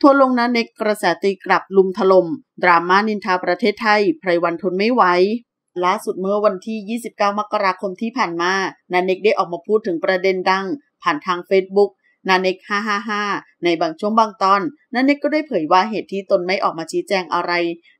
ทั่วลงนั้นในกระแสตีกลับลุมถลม่มดราม่านินทาประเทศไทยไพรวันทนไม่ไหวล่าสุดเมื่อวันที่ 29 มกราคมที่ผ่านมา นาเนกได้ออกมาพูดถึงประเด็นดัง ผ่านทางเฟซบุ๊กนาเนก555 ในบางช่วงบางตอน นาเนกก็ได้เผยว่าเหตุที่ตนไม่ออกมาชี้แจงอะไร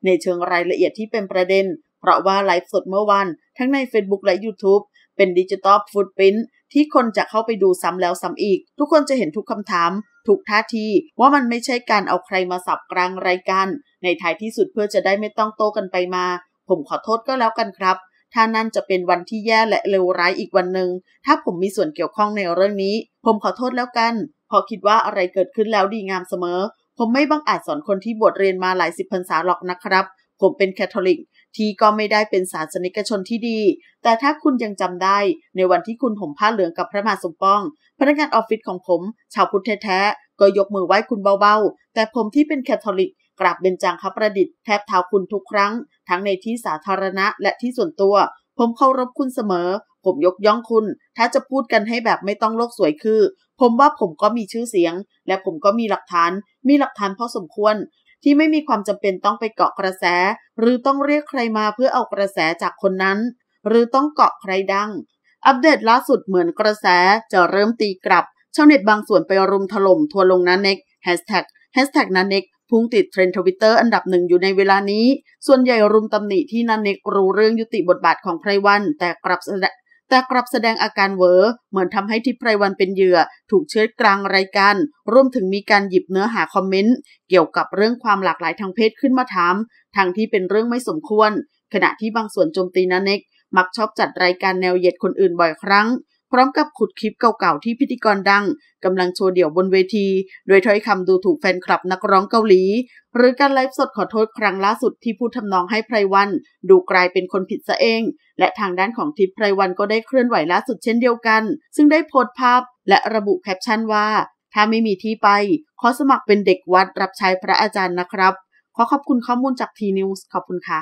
ในเชิงรายละเอียดที่เป็นประเด็น เพราะว่าไลฟ์สดเมื่อวัน ทั้งใน Facebook และ YouTube เป็นดิจิตอลฟุตปิ้นที่คนจะเข้าไปดูซ้ำแล้วซ้ำอีก ทุกคนจะเห็นทุกคำถาม ทุกท่าที ว่ามันไม่ใช่การเอาใครมาสับกลางรายการ ในท้ายที่สุดเพื่อจะได้ไม่ต้องโต้กันไปมา ผมขอโทษก็แล้วกันครับ ถ้านั่นจะเป็นวันที่แย่และเลวร้ายอีกวันหนึ่งถ้าผมมีส่วนเกี่ยวข้องในเรื่องนี้ ผมขอโทษแล้วกัน พอคิดว่าอะไรเกิดขึ้นแล้วดีงามเสมอ ผมไม่บังอาจสอนคนที่บวชเรียนมาหลายสิบพรรษาหรอกนะครับผมเป็นแคทอลิกที่ก็ไม่ได้เป็นศาสนิกชนที่ดี แต่ถ้าคุณยังจำได้ในวันที่คุณผมผ้าเหลืองกับพระมหาสมปอง พนักงานออฟฟิศของผม ชาวพุทธแท้ๆ ก็ยกมือไหว้คุณเบาๆ แต่ผมที่เป็นแคทอลิกกราบเบญจางคประดิษฐ์แทบเท้าคุณทุกครั้ง ทั้งในที่สาธารณะและที่ส่วนตัว ผมเคารพคุณเสมอ ผมยกย่องคุณ ถ้าจะพูดกันให้แบบไม่ต้องโลกสวยคือ ผมว่าผมก็มีชื่อเสียง และผมก็มีหลักฐาน มีหลักฐานพอสมควรที่ไม่มีความจำเป็นต้องไปเกาะกระแสหรือต้องเรียกใครมาเพื่อเอากระแสจากคนนั้น หรือต้องเกาะใครดัง อัปเดตล่าสุดเหมือนกระแสจะเริ่มตีกลับชาวเน็ตบางส่วนไปรุมถล่มทัวลงนันเน็กแฮชแท็กแฮชแท็กนันเน็กพุ่งติดเทรนด์ทวิตเตอร์อันดับหนึ่งอยู่ในเวลานี้ ส่วนใหญ่รุมตำหนิที่นันเน็กรู้เรื่องยุติบทบาทของไพรวัน แต่กลับแต่กลับแสดงอาการเวอเหมือนทำให้ทิพไพรวันเป็นเหยื่อถูกเชื้อกลางรายการ ร่วมถึงมีการหยิบเนื้อหาคอมเมนต์ เกี่ยวกับเรื่องความหลากหลายทางเพศขึ้นมาถาม ทางที่เป็นเรื่องไม่สมควร ขณะที่บางส่วนโจมตีนาเน็กมักชอบจัดรายการแนวเหยียดคนอื่นบ่อยครั้งพร้อมกับขุดคลิปเก่าๆที่พิธีกรดังกำลังโชว์เดี่ยวบนเวทีโดยถ้อยคำดูถูกแฟนคลับนักร้องเกาหลี หรือการไลฟ์สดขอโทษครั้งล่าสุดที่พูดทำนองให้ไพรวัน ดูกลายเป็นคนผิดซะเอง และทางด้านของทิพไพรวันก็ได้เคลื่อนไหวล่าสุดเช่นเดียวกัน ซึ่งได้โพสต์ภาพและระบุแคปชั่นว่า ถ้าไม่มีที่ไป ขอสมัครเป็นเด็กวัดรับใช้พระอาจารย์นะครับขอขอบคุณข้อมูลจากทีนิวส์ขอบคุณค่ะ